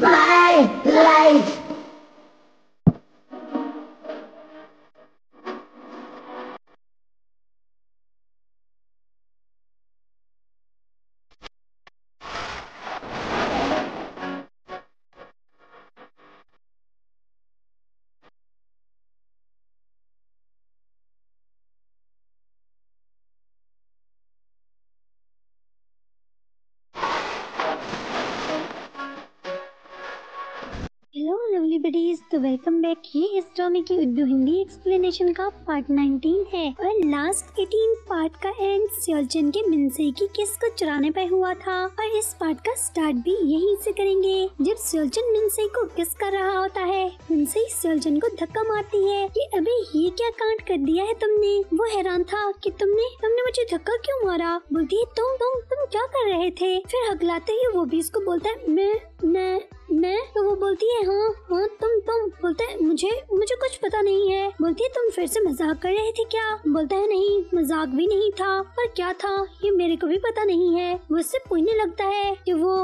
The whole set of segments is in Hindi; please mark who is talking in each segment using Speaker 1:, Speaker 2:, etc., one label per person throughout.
Speaker 1: my life. तो वेलकम बैक ये हिस्ट्रोमी की उर्दू हिंदी एक्सप्लेनेशन का पार्ट 19 है और लास्ट 18 पार्ट का एंड सियालचन के मिनसे की किस को चुराने पर हुआ था और इस पार्ट का स्टार्ट भी यहीं से करेंगे जब सियालचन मिनसे को किस कर रहा होता है मिनसे सियालचन को धक्का मारती है कि अभी ये क्या कांड कर दिया है तुमने वो हैरान था की तुमने तुमने मुझे धक्का क्यूँ मारा बोलती है तुम तुम तुम क्या कर रहे थे फिर हकलाते ही वो भी इसको बोलता है मैं मैं मैं तो वो बोलती है हाँ हाँ तुम तुम बोलते है मुझे मुझे कुछ पता नहीं है बोलती है तुम फिर से मजाक कर रहे थे क्या बोलता है नहीं मजाक भी नहीं था पर क्या था ये मेरे को भी पता नहीं है वो इससे पूछने लगता है कि वो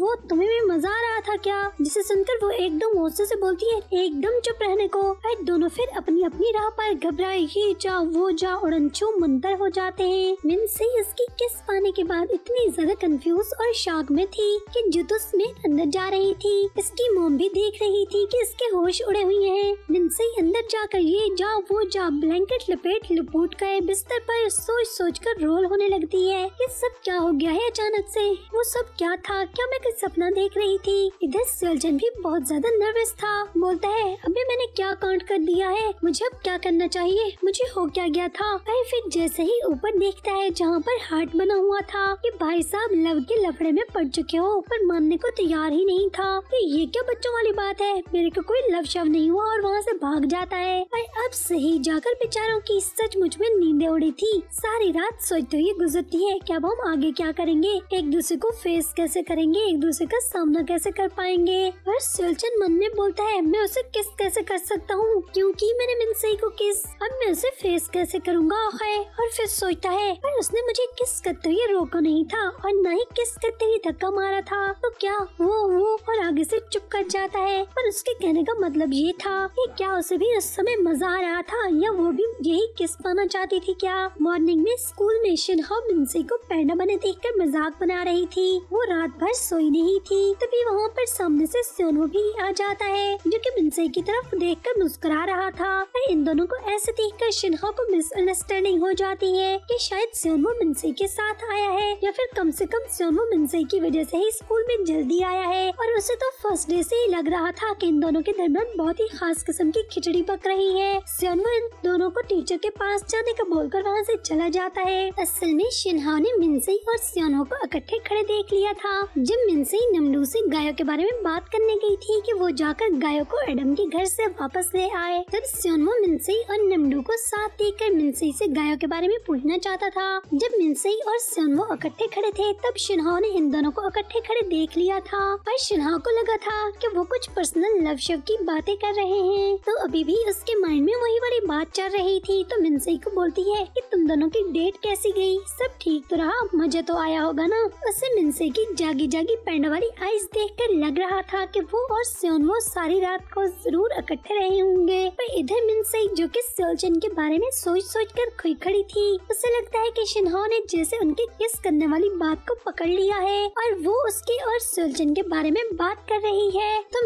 Speaker 1: वो तुम्हें भी मजा आ रहा था क्या जिसे सुनकर वो एकदम गुस्से से बोलती है एकदम चुप रहने को और दोनों फिर अपनी अपनी राह पर घबराए ये जा वो जा और अंशु मंदर हो जाते हैं से इसकी किस पाने के बाद इतनी ज्यादा कंफ्यूज और शाक में थी की जुतुस में अंदर जा रही रही थी इसकी मोम भी देख रही थी कि इसके होश उड़े हुए हैं ही अंदर जाकर ये जा वो जा ब्लैंकेट लपेट लपूट कर बिस्तर पर सोच सोच कर रोल होने लगती है ये सब क्या हो गया है अचानक से वो सब क्या था क्या मैं कुछ सपना देख रही थी इधर सर्जन भी बहुत ज्यादा नर्वस था बोलता है अभी मैंने क्या काउंट कर दिया है मुझे अब क्या करना चाहिए मुझे हो क्या गया था भाई फिर जैसे ही ऊपर देखता है जहाँ पर हार्ट बना हुआ था ये भाई साहब लव के लफड़े में पड़ चुके हो पर मानने को तैयार ही नहीं था देखा कि ये क्या बच्चों वाली बात है मेरे को कोई लव शव नहीं हुआ और वहाँ से भाग जाता है और अब सही जाकर बेचारों की सच मुझ में नींदे उड़ी थी सारी रात सोचते तो हुए गुजरती है क्या अब हम आगे क्या करेंगे एक दूसरे को फेस कैसे करेंगे एक दूसरे का सामना कैसे कर पाएंगे और सुलचन मन में बोलता है मैं उसे किस कैसे कर सकता हूँ क्योंकि मैंने मिनसई को किस अब मैं उसे फेस कैसे करूँगा है और फिर सोचता है पर उसने मुझे किस करते तो हुए रोका नहीं था और न ही किस करते तो हुए धक्का मारा था तो क्या वो वो और आगे से चुप कर जाता है पर उसके कहने का मतलब ये था कि क्या उसे भी उस समय मजा आ रहा था या वो भी यही किस पाना चाहती थी क्या मॉर्निंग में स्कूल में शिनहा मिन्सी को पैंडा बने देख कर मजाक बना रही थी वो रात भर सोई नहीं थी तभी वहाँ पर सामने से सोनू भी आ जाता है जो की मिन्सी की तरफ देख कर मुस्कुरा रहा था और इन दोनों को ऐसे देख कर शिनहा को मिसअंडरस्टैंडिंग हो जाती है की शायद सोनो मिन्सी के साथ आया है या फिर कम से कम सोनो मिन्सी की वजह से ही स्कूल में जल्दी आया है और उसे तो फर्स्ट डे से ही लग रहा था कि इन दोनों के दरमियान बहुत ही खास किस्म की खिचड़ी पक रही है सियनवो इन दोनों को टीचर के पास जाने का बोलकर वहाँ से चला जाता है असल में शिनहा ने मिनसई और सियनवो को इकट्ठे खड़े देख लिया था जब मिनसई नमडू से गायों के बारे में बात करने गई थी कि वो जाकर गायों को एडम के घर से वापस ले आए तब सियनवो मिनसई और नमडू को साथ कर मिनसई से गायों के बारे में पूछना चाहता था जब मिनसई और सियनवो इकट्ठे खड़े थे तब शिनहा ने इन दोनों को इकट्ठे खड़े देख लिया था पर शिन्हा नेहा को लगा था कि वो कुछ पर्सनल लव शव की बातें कर रहे हैं तो अभी भी उसके माइंड में वही बड़ी बात चल रही थी तो मिनसई को बोलती है कि तुम दोनों की डेट कैसी गई सब ठीक तो रहा मजा तो आया होगा ना उससे मिनसई की जागी जागी पैंड वाली आईज देख कर लग रहा था की वो और सोन वो सारी रात को जरूर इकट्ठे रहे होंगे पर इधर मिनसई जो की सोलचन के बारे में सोच सोच कर खुई खड़ी थी उसे लगता है की शिन्हा ने जैसे उनके किस करने वाली बात को पकड़ लिया है और वो उसके और सोलचन के बारे में बात कर रही है तो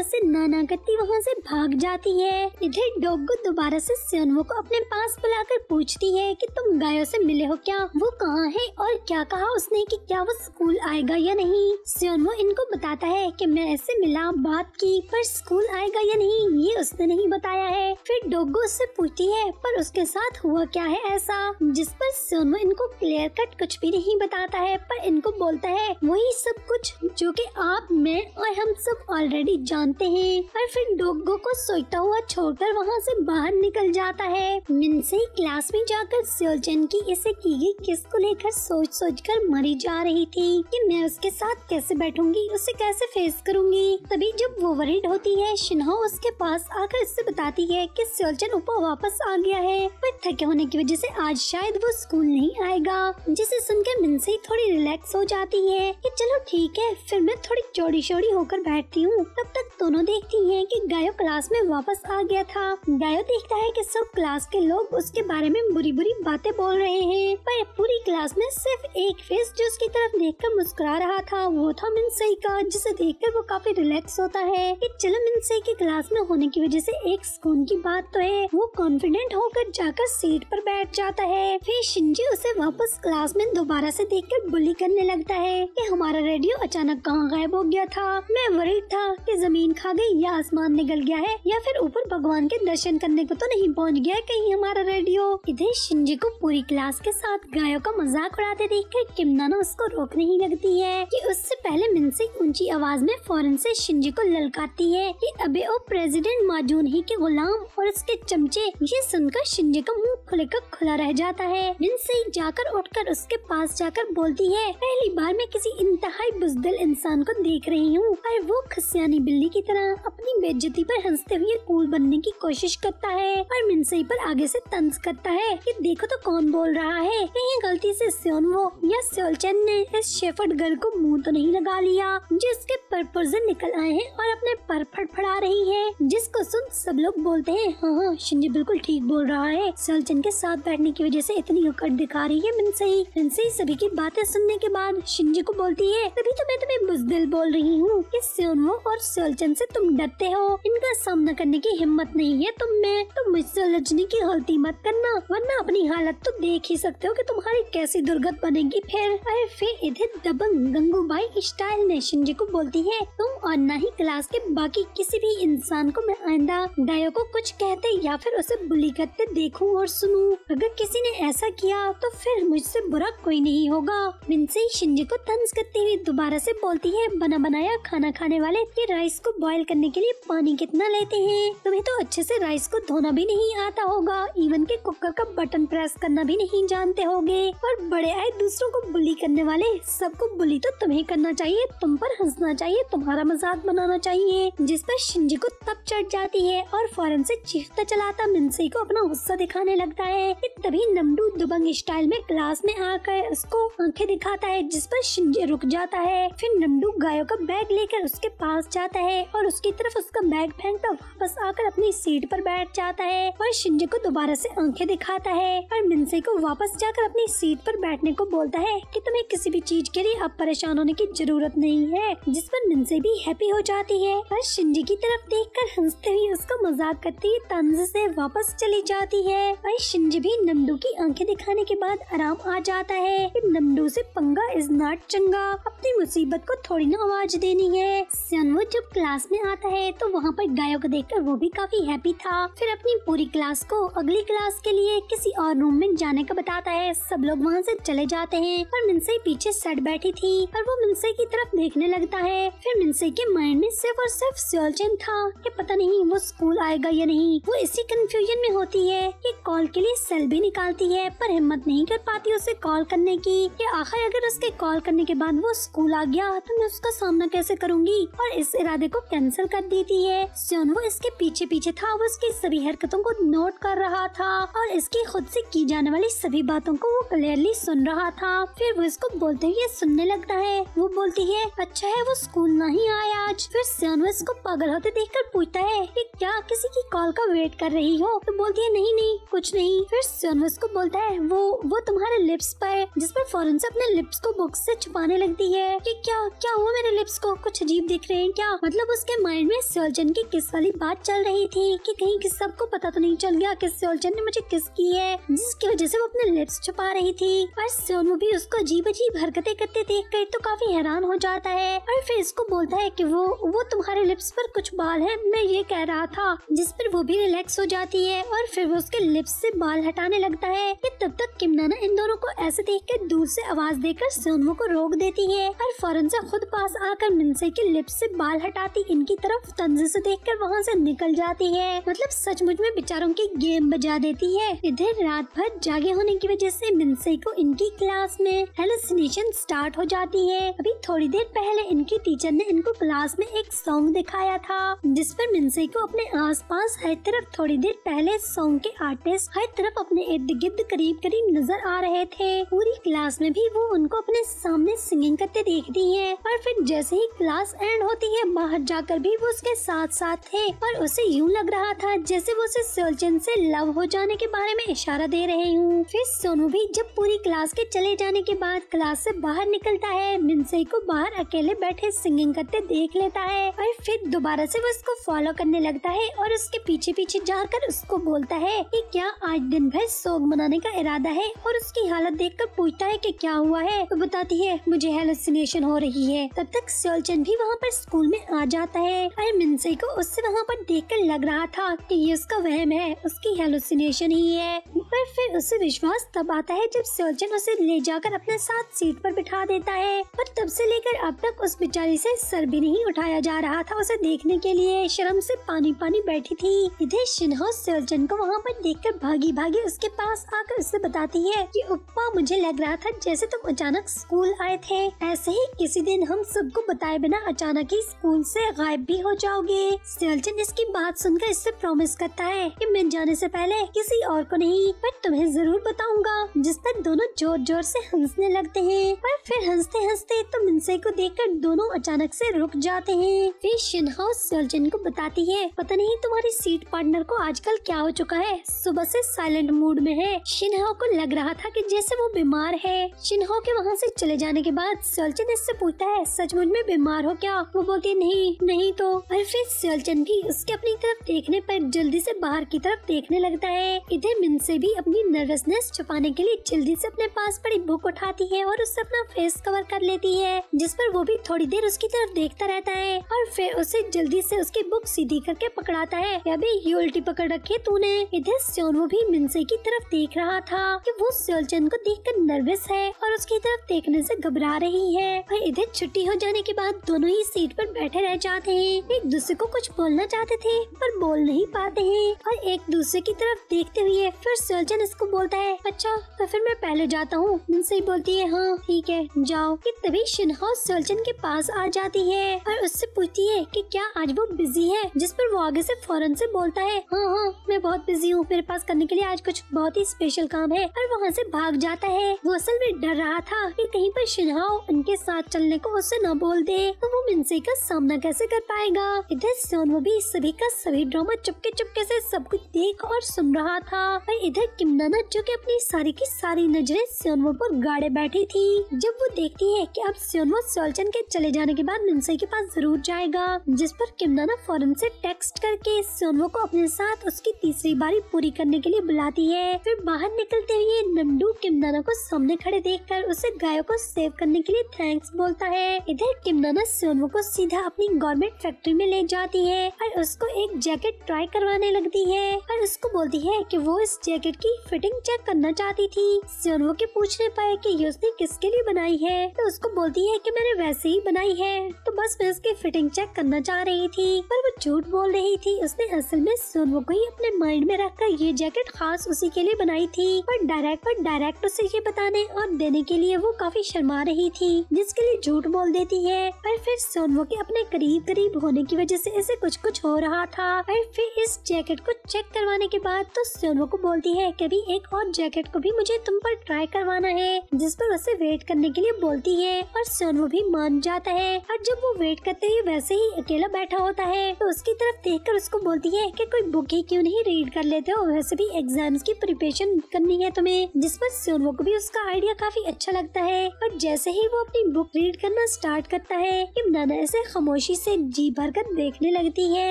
Speaker 1: उसे नाना करती वहाँ से भाग जाती है इधर को दोबारा से सियोनवो को अपने पास बुलाकर पूछती है कि तुम गायों से मिले हो क्या वो कहाँ है और क्या कहा उसने कि क्या वो स्कूल आएगा या नहीं सियोनवो इनको बताता है कि मैं ऐसे मिला बात की पर स्कूल आएगा या नहीं ये उसने नहीं बताया है फिर डोगो उससे पूछती है पर उसके साथ हुआ क्या है ऐसा जिस पर सोनू इनको क्लियर कट कुछ भी नहीं बताता है पर इनको बोलता है वही सब कुछ जो कि आप मैं और हम सब ऑलरेडी जानते हैं और फिर डोगो को सोता हुआ छोड़कर वहाँ से बाहर निकल जाता है मिनसई क्लास में जाकर सियोजन की इसे की गई किस को लेकर सोच सोच कर मरी जा रही थी कि मैं उसके साथ कैसे बैठूंगी उसे कैसे फेस करूंगी तभी जब वो वरीड होती है शिन्हा उसके पास आकर इससे बताती है कि सियोजन ऊपर वापस आ गया है पर थके होने की वजह से आज शायद वो स्कूल नहीं आएगा जिसे सुनकर मिनसई थोड़ी रिलैक्स हो जाती है कि चलो ठीक है फिर मैं थोड़ी चोट चौड़ी चौड़ी होकर बैठती हूँ तब तक दोनों देखती हैं कि गायो क्लास में वापस आ गया था गायो देखता है कि सब क्लास के लोग उसके बारे में बुरी बुरी बातें बोल रहे हैं पर पूरी क्लास में सिर्फ एक फेस जो उसकी तरफ देख कर मुस्कुरा रहा था वो था मिनसई का जिसे देख कर वो काफी रिलैक्स होता है की चलो मिनसई की क्लास में होने की वजह से एक सुकून की बात तो है वो कॉन्फिडेंट होकर जाकर सीट पर बैठ जाता है फिर शिंजी उसे वापस क्लास में दोबारा से कर बुली करने लगता है कि हमारा रेडियो अचानक कहाँ गायब हो गया गया था मैं वरिड था कि जमीन खा गई या आसमान निकल गया है या फिर ऊपर भगवान के दर्शन करने को तो नहीं पहुंच गया कहीं हमारा रेडियो इधर शिंजी को पूरी क्लास के साथ गायों का मजाक उड़ाते देख कर किमनाना उसको रोक नहीं लगती है कि उससे पहले मिनसी ऊंची आवाज में फौरन से शिंजी को ललकाती है कि अबे ओ प्रेसिडेंट माजून ही के गुलाम और उसके चमचे ये सुनकर शिंजी का मुंह खुले का खुला रह जाता है मिनसी जाकर उठकर उसके पास जाकर बोलती है पहली बार मैं किसी इंतहाई बुजदिल इंसान को देख रही रही हूँ और वो खसियानी बिल्ली की तरह अपनी बेज्जती पर हंसते हुए कूल बनने की कोशिश करता है और मिनसई पर आगे से तंज करता है कि देखो तो कौन बोल रहा है कहीं गलती से वो या स्योलचन ने इस शेफर्ड गर्ल को मुंह तो नहीं लगा लिया जिसके परपुरजे निकल आए हैं और अपने पर फड़ा रही है जिसको सुन सब लोग बोलते हैं हाँ हाँ शिंजी बिल्कुल ठीक बोल रहा है सलचन के साथ बैठने की वजह से इतनी उकट दिखा रही है मिनसई मिनसई सभी की बातें सुनने के बाद शिंजी को बोलती है तभी तो मैं तुम्हें बुजदिल बोल रही रही हूँ कि सोनू और सोलचन से तुम डरते हो इनका सामना करने की हिम्मत नहीं है तुम में तो मुझसे उलझने की गलती मत करना वरना अपनी हालत तो देख ही सकते हो कि तुम्हारी कैसी दुर्गत बनेगी फिर अरे फिर इधर दबंग गंगूबाई स्टाइल ने शिंजी को बोलती है तुम और न ही क्लास के बाकी किसी भी इंसान को मैं आइंदा डायो को कुछ कहते या फिर उसे बुली करते देखूँ और सुनू अगर किसी ने ऐसा किया तो फिर मुझसे बुरा कोई नहीं होगा मिनसी शिंजी को तंज करते हुए दोबारा से बोलती है बना बना बनाया खाना खाने वाले ये राइस को बॉईल करने के लिए पानी कितना लेते हैं तुम्हें तो अच्छे से राइस को धोना भी नहीं आता होगा इवन के कुकर का बटन प्रेस करना भी नहीं जानते होगे और बड़े आए दूसरों को बुली करने वाले सबको बुली तो तुम्हें करना चाहिए तुम पर हंसना चाहिए तुम्हारा मजाक बनाना चाहिए जिस पर शिंजी को तब चढ़ जाती है और फौरन से चीखता चलाता मिनसी को अपना गुस्सा दिखाने लगता है तभी नमडू दुबंग स्टाइल में क्लास में आकर उसको आंखें दिखाता है जिस पर शिंजी रुक जाता है फिर नमडू गायों का बैग लेकर उसके पास जाता है और उसकी तरफ उसका बैग फेंकता वापस आकर अपनी सीट पर बैठ जाता है और शिंजे को दोबारा से आंखें दिखाता है और मिनसे को वापस जाकर अपनी सीट पर बैठने को बोलता है कि तुम्हें किसी भी चीज के लिए अब परेशान होने की जरूरत नहीं है जिस पर मिनसे भी हैप्पी हो जाती है और शिंजे की तरफ देख कर हंसते हुए उसका मजाक करती हुए तंज से वापस चली जाती है और शिंजे भी नंदू की आंखें दिखाने के बाद आराम आ जाता है नंदू से पंगा इज नॉट चंगा अपनी मुसीबत को थोड़ी ना आवाज देनी है सनवो जब क्लास में आता है तो वहाँ पर गायों को देखकर वो भी काफी हैप्पी था फिर अपनी पूरी क्लास को अगली क्लास के लिए किसी और रूम में जाने का बताता है सब लोग वहाँ से चले जाते हैं पर मिनसे पीछे सट बैठी थी और वो मिनसे की तरफ देखने लगता है फिर मिनसे के माइंड में सिर्फ और सिर्फ सियोलचन था कि पता नहीं वो स्कूल आएगा या नहीं वो इसी कंफ्यूजन में होती है कि कॉल के लिए सेल भी निकालती है पर हिम्मत नहीं कर पाती उसे कॉल करने की कि आखिर अगर उसके कॉल करने के बाद वो स्कूल आ गया तो मैं उसका सामना कैसे करूंगी और इस इरादे को कैंसिल कर देती है सोनू इसके पीछे पीछे था वो उसकी सभी हरकतों को नोट कर रहा था और इसकी खुद से की जाने वाली सभी बातों को वो क्लियरली सुन रहा था फिर वो इसको बोलते हुए सुनने लगता है वो बोलती है अच्छा है वो स्कूल नहीं आया आज फिर सोनू इसको पागल होते देख कर पूछता है कि क्या किसी की कॉल का वेट कर रही हो तो बोलती है नहीं नहीं कुछ नहीं फिर सोनू इसको बोलता है वो वो तुम्हारे लिप्स पर जिस पर फौरन से अपने लिप्स को बुक्स से छुपाने लगती है कि क्या क्या हुआ मेरे लिप्स फिलिप्स को कुछ अजीब दिख रहे हैं क्या मतलब उसके माइंड में सियोलचन की किस वाली बात चल रही थी कि कहीं किस सबको पता तो नहीं चल गया कि स्योलचन ने मुझे किस की है जिसकी वजह से वो अपने लिप्स छुपा रही थी और सोनू भी उसको अजीब अजीब हरकते करते देख कर तो काफी हैरान हो जाता है और फिर इसको बोलता है की वो वो तुम्हारे लिप्स आरोप कुछ बाल है मैं ये कह रहा था जिस पर वो भी रिलैक्स हो जाती है और फिर वो उसके लिप्स ऐसी बाल हटाने लगता है की तब तक किमनाना इन दोनों को ऐसे देख कर दूर ऐसी आवाज देकर सोनू को रोक देती है और फौरन से खुद पास आ आकर मिनसे के लिप्स से बाल हटाती इनकी तरफ तंज से देख कर वहाँ से निकल जाती है मतलब सचमुच में बेचारों की गेम बजा देती है इधर रात भर जागे होने की वजह से मिनसे को इनकी क्लास में हेलोसिनेशन स्टार्ट हो जाती है अभी थोड़ी देर पहले इनकी टीचर ने इनको क्लास में एक सॉन्ग दिखाया था जिस पर मिनसे को अपने आसपास हर तरफ थोड़ी देर पहले सॉन्ग के आर्टिस्ट हर तरफ अपने इर्द गिर्द करीब करीब नजर आ रहे थे पूरी क्लास में भी वो उनको अपने सामने सिंगिंग करते देखती है और फिर जैसे जैसे ही क्लास एंड होती है बाहर जाकर भी वो उसके साथ साथ थे और उसे यूँ लग रहा था जैसे वो उसे सोलचन से लव हो जाने के बारे में इशारा दे रहे हूँ फिर सोनू भी जब पूरी क्लास के चले जाने के बाद क्लास से बाहर निकलता है मिनसई को बाहर अकेले बैठे सिंगिंग करते देख लेता है और फिर दोबारा से वो उसको फॉलो करने लगता है और उसके पीछे पीछे जाकर उसको बोलता है कि क्या आज दिन भर सोग मनाने का इरादा है और उसकी हालत देखकर पूछता है कि क्या हुआ है तो बताती है मुझे हेलोसिनेशन हो रही है तब तक सोल्जन भी वहाँ पर स्कूल में आ जाता है और मिन्से को उससे वहाँ पर देखकर लग रहा था कि ये उसका वहम है उसकी हेलुसिनेशन ही है पर फिर उसे विश्वास तब आता है जब सोल्जन उसे ले जाकर अपने साथ सीट पर बिठा देता है पर तब से लेकर अब तक उस बेचारी से सर भी नहीं उठाया जा रहा था उसे देखने के लिए शर्म से पानी पानी बैठी थी इधर सिन्हा सोल्जन को वहाँ पर कर भागी भागी उसके पास आकर उससे बताती है की उपमा मुझे लग रहा था जैसे तुम अचानक स्कूल आए थे ऐसे ही किसी दिन हम सबको बताए बिना अचानक ही स्कूल से गायब भी हो जाओगे सियालचंद इसकी बात सुनकर इससे प्रॉमिस करता है कि मैं जाने से पहले किसी और को नहीं मैं तुम्हें जरूर बताऊंगा जिस पर दोनों जोर जोर से हंसने लगते हैं पर फिर हंसते हंसते तो मिनसे को देखकर दोनों अचानक से रुक जाते हैं फिर शिनहा सियालचंद को बताती है पता नहीं तुम्हारी सीट पार्टनर को आजकल क्या हो चुका है सुबह से साइलेंट मूड में है शिनहा को लग रहा था कि जैसे वो बीमार है शिनहा के वहाँ से चले जाने के बाद सियालचंद इससे पूछता है सचमुच में बीमार हो क्या वो बोलती नहीं नहीं तो और फिर सियालचंद भी उसके अपनी तरफ देखने पर जल्दी से बाहर की तरफ देखने लगता है इधर मिन से भी अपनी नर्वसनेस छुपाने के लिए जल्दी से अपने पास पड़ी बुक उठाती है और उससे अपना फेस कवर कर लेती है जिस पर वो भी थोड़ी देर उसकी तरफ देखता रहता है और फिर उसे जल्दी से उसकी बुक सीधी करके पकड़ाता है अभी ये उल्टी पकड़ रखी तूने इधर स्योन वो भी मिनसे की तरफ देख रहा था कि वो सियोलचंद को देख कर नर्वस है और उसकी तरफ देखने से घबरा रही है और इधर छुट्टी हो जाने जाने के बाद दोनों ही सीट पर बैठे रह जाते हैं एक दूसरे को कुछ बोलना चाहते थे पर बोल नहीं पाते हैं और एक दूसरे की तरफ देखते हुए फिर सर्जन इसको बोलता है अच्छा तो फिर मैं पहले जाता हूँ ही बोलती है हाँ ठीक है जाओ कि तभी शिनहा सर्जन के पास आ जाती है और उससे पूछती है की क्या आज वो बिजी है जिस पर वो आगे ऐसी फौरन ऐसी बोलता है हाँ हाँ मैं बहुत बिजी हूँ मेरे पास करने के लिए आज कुछ बहुत ही स्पेशल काम है और वहाँ ऐसी भाग जाता है वो असल में डर रहा था की कहीं पर शिन्हा उनके साथ चलने को उससे न बोल दे तो वो मिनसे का सामना कैसे कर पाएगा इधर वो भी इस सभी का सभी ड्रामा चुपके चुपके से सब कुछ देख और सुन रहा था और इधर किमनाना जो कि अपनी सारी की सारी नजरें सोनवो पर गाड़े बैठी थी जब वो देखती है कि अब सोनवो सोलचन के चले जाने के बाद मिनसे के पास जरूर जाएगा जिस पर किमनाना फौरन से टेक्स्ट करके सोनवो को अपने साथ उसकी तीसरी बारी पूरी करने के लिए बुलाती है फिर बाहर निकलते हुए नंडू किमनाना को सामने खड़े कर उसे गायों को सेव करने के लिए थैंक्स बोलता है इधर जैकेट की ममस सोनू को सीधा अपनी गवर्नमेंट फैक्ट्री में ले जाती है और उसको एक जैकेट ट्राई करवाने लगती है और उसको बोलती है कि वो इस जैकेट की फिटिंग चेक करना चाहती थी सोनू के पूछने पर कि ये उसने किसके लिए बनाई है तो उसको बोलती है कि मैंने वैसे ही बनाई है तो बस मैं उसकी फिटिंग चेक करना चाह रही थी पर वो झूठ बोल रही थी उसने असल में सोनू को ही अपने माइंड में रखकर ये जैकेट खास उसी के लिए बनाई थी पर डायरेक्ट पर डायरेक्ट उसे ये बताने और देने के लिए वो काफी शर्मा रही थी जिसके लिए झूठ बोल देती रही है पर फिर सोनवो के अपने करीब करीब होने की वजह से ऐसे कुछ कुछ हो रहा था और फिर इस जैकेट को चेक करवाने के बाद तो सोनवो को बोलती है कभी एक और जैकेट को भी मुझे तुम पर ट्राई करवाना है जिस पर उसे वेट करने के लिए बोलती है और सोनवो भी मान जाता है और जब वो वेट करते हुए वैसे ही अकेला बैठा होता है तो उसकी तरफ देख कर उसको बोलती है की कोई बुक ही क्यूँ नहीं रीड कर लेते हो वैसे भी एग्जाम की प्रिपरेशन करनी है तुम्हें जिस पर सोनवो को भी उसका आइडिया काफी अच्छा लगता है और जैसे ही वो अपनी बुक रीड करना स्टार्ट करता है इमराना ऐसे खामोशी से जी भर कर देखने लगती है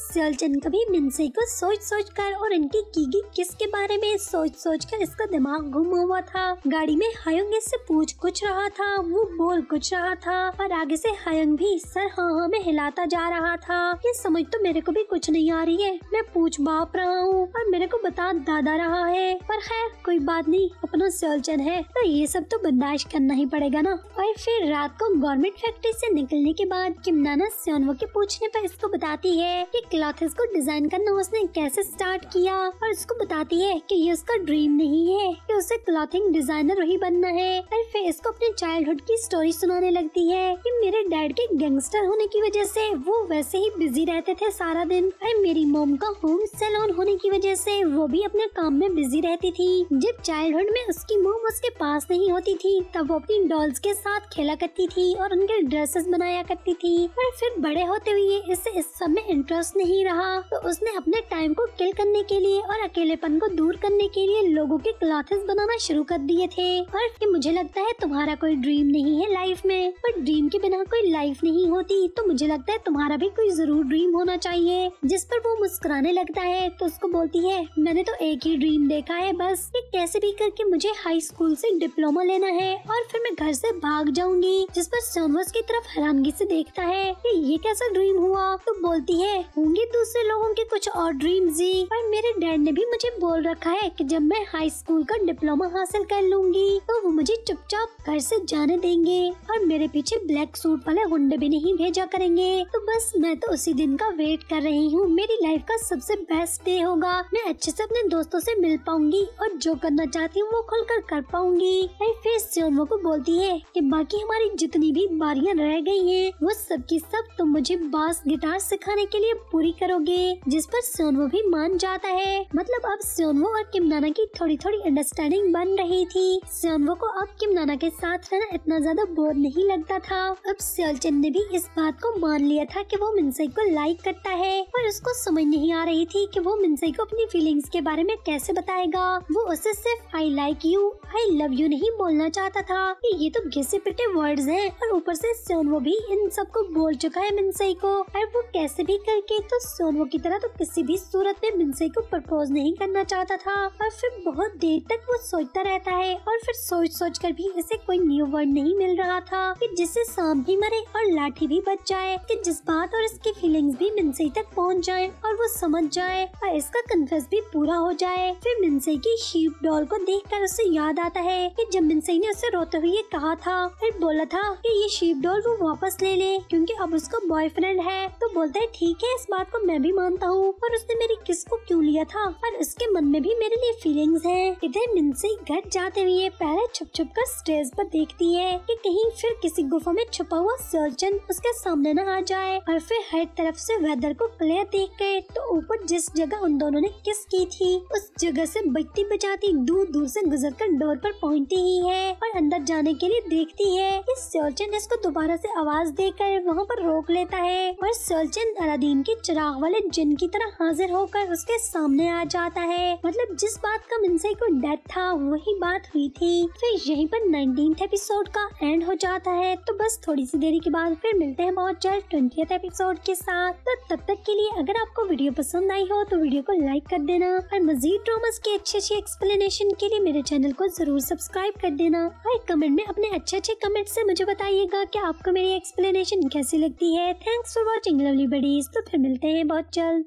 Speaker 1: सियालचंद कभी मिनसी को सोच सोच कर और इनकी कीगी किसके किस के बारे में सोच सोच कर इसका दिमाग घुमा हुआ था गाड़ी में हयंग इससे पूछ कुछ रहा था वो बोल कुछ रहा था और आगे से हयंग भी सर हाँ हाँ में हिलाता जा रहा था ये समझ तो मेरे को भी कुछ नहीं आ रही है मैं पूछ बाप रहा हूँ और मेरे को बता दादा रहा है पर खैर कोई बात नहीं अपना सियालचंद है तो ये सब तो बर्दाश्त करना ही पड़ेगा ना और फिर रात को गवर्नमेंट फैक्ट्री से निकलने के बाद किमनाना सियोनवो के पूछने पर इसको बताती है कि क्लॉथस को डिजाइन करना उसने कैसे स्टार्ट किया और इसको बताती है कि ये उसका ड्रीम नहीं है कि उसे क्लॉथिंग डिजाइनर ही बनना है और फिर इसको अपने चाइल्डहुड की स्टोरी सुनाने लगती है कि मेरे डैड के गैंगस्टर होने की वजह से वो वैसे ही बिजी रहते थे सारा दिन और मेरी मोम का होम सैलून होने की वजह से वो भी अपने काम में बिजी रहती थी जब चाइल्डहुड में उसकी मोम उसके पास नहीं होती थी तब वो अपनी डॉल्स के साथ खेला करती थी और उनके ड्रेस ड्रेसेस बनाया करती थी पर फिर बड़े होते हुए इससे इस सब में इंटरेस्ट नहीं रहा तो उसने अपने टाइम को किल करने के लिए और अकेलेपन को दूर करने के लिए लोगो के क्लॉथेस बनाना शुरू कर दिए थे और मुझे लगता है तुम्हारा कोई ड्रीम नहीं है लाइफ में पर ड्रीम के बिना कोई लाइफ नहीं होती तो मुझे लगता है तुम्हारा भी कोई जरूर ड्रीम होना चाहिए जिस पर वो मुस्कुराने लगता है तो उसको बोलती है मैंने तो एक ही ड्रीम देखा है बस कि कैसे भी करके मुझे हाई स्कूल से डिप्लोमा लेना है और फिर मैं घर से भाग जाऊंगी जिस पर सोनवर्स की तरफ तरफ हैरानगी से देखता है कि ये कैसा ड्रीम हुआ तो बोलती है होंगे दूसरे लोगों के कुछ और ड्रीम जी पर मेरे डैड ने भी मुझे बोल रखा है कि जब मैं हाई स्कूल का डिप्लोमा हासिल कर लूंगी तो वो मुझे चुपचाप घर से जाने देंगे और मेरे पीछे ब्लैक सूट वाले हुंडे भी नहीं भेजा करेंगे तो बस मैं तो उसी दिन का वेट कर रही हूँ मेरी लाइफ का सबसे बेस्ट डे होगा मैं अच्छे से अपने दोस्तों से मिल पाऊंगी और जो करना चाहती हूँ वो खुल कर, कर पाऊंगी फिर से को बोलती है कि बाकी हमारी जितनी भी बारियां रह गई हैं वो सब की सब तुम मुझे बास गिटार सिखाने के लिए पूरी करोगे जिस पर सोनवो भी मान जाता है मतलब अब सोनवो और किमनाना की थोड़ी थोड़ी अंडरस्टैंडिंग बन रही थी सोनवो को अब किमनाना के साथ रहना इतना ज्यादा बोर नहीं लगता था अब सियोलचन ने भी इस बात को मान लिया था की वो मिनसई को लाइक करता है पर उसको समझ नहीं आ रही थी की वो मिनसई को अपनी फीलिंग्स के बारे में कैसे बताएगा वो उसे सिर्फ I like you I love you नहीं बोलना चाहता था ये तो घिसे पिटे वर्ड्स हैं और ऊपर से सोनवो भी इन सबको बोल चुका है मिनसई को और वो कैसे भी करके तो सोनवो की तरह तो किसी भी सूरत में मिनसई को प्रपोज नहीं करना चाहता था और फिर बहुत देर तक वो सोचता रहता है और फिर सोच सोच कर भी इसे कोई न्यू वर्ड नहीं मिल रहा था कि जिससे सांप भी मरे और लाठी भी बच जाए कि बात और इसकी फीलिंग्स भी मिनसई तक पहुंच जाए और वो समझ जाए और इसका कन्फ्यूज भी पूरा हो जाए फिर मिनसई की शीप डॉल को कर उसे याद आता है की जब मिनसई ने उसे रोते हुए कहा था फिर बोला था की ये शीप डॉल और वो वापस ले ले क्योंकि अब उसका बॉयफ्रेंड है तो बोलता है ठीक है इस बात को मैं भी मानता हूँ पर उसने मेरी किस को क्यों लिया था और उसके मन में भी मेरे लिए फीलिंग्स हैं इधर मिनसी घर जाते हुए पहले छुप छुप कर स्टेज पर देखती है कि कहीं फिर किसी गुफा में छुपा हुआ सर्जन उसके सामने न आ जाए और फिर हर तरफ से वेदर को क्लियर देख गए तो ऊपर जिस जगह उन दोनों ने किस की थी उस जगह से बत्ती बजाती दूर दूर से गुजर कर डोर पर पहुंचती ही है और अंदर जाने के लिए देखती है कि सर्जन इसको दोबारा दोबारा से आवाज देकर वहाँ पर रोक लेता है और सर्जन अलादीन के चिराग वाले जिन की तरह हाजिर होकर उसके सामने आ जाता है मतलब जिस बात का मिनसे को डर था वही बात हुई थी फिर यहीं पर नाइनटीन एपिसोड का एंड हो जाता है तो बस थोड़ी सी देरी के बाद फिर मिलते हैं बहुत जल्द ट्वेंटी एपिसोड के साथ तो तब तक के लिए अगर आपको वीडियो पसंद आई हो तो वीडियो को लाइक कर देना और मजीद ड्रामा के अच्छे अच्छे एक्सप्लेनेशन के लिए मेरे चैनल को जरूर सब्सक्राइब कर देना और कमेंट में अपने अच्छे अच्छे कमेंट से मुझे बताइएगा कि आप आपको मेरी एक्सप्लेनेशन कैसी लगती है thanks for watching lovely buddies तो फिर मिलते हैं बहुत जल्द